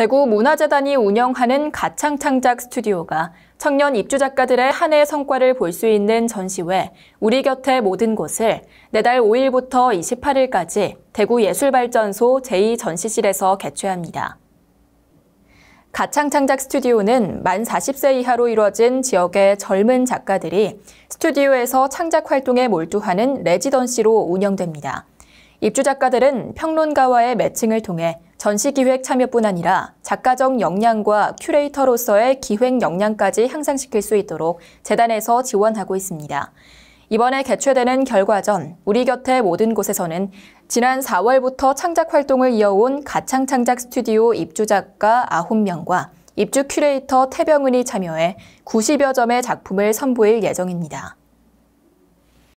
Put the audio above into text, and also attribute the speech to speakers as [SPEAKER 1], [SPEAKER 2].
[SPEAKER 1] 대구 문화재단이 운영하는 가창창작 스튜디오가 청년 입주 작가들의 한 해 성과를 볼 수 있는 전시회 우리 곁에 모든 곳을 내달 5일부터 28일까지 대구예술발전소 제2전시실에서 개최합니다. 가창창작 스튜디오는 만 40세 이하로 이뤄진 지역의 젊은 작가들이 스튜디오에서 창작 활동에 몰두하는 레지던시로 운영됩니다. 입주 작가들은 평론가와의 매칭을 통해 전시기획 참여뿐 아니라 작가적 역량과 큐레이터로서의 기획 역량까지 향상시킬 수 있도록 재단에서 지원하고 있습니다. 이번에 개최되는 결과전 우리 곁의 모든 곳에서는 지난 4월부터 창작 활동을 이어온 가창 창작 스튜디오 입주 작가 9명과 입주 큐레이터 태병은이 참여해 90여 점의 작품을 선보일 예정입니다.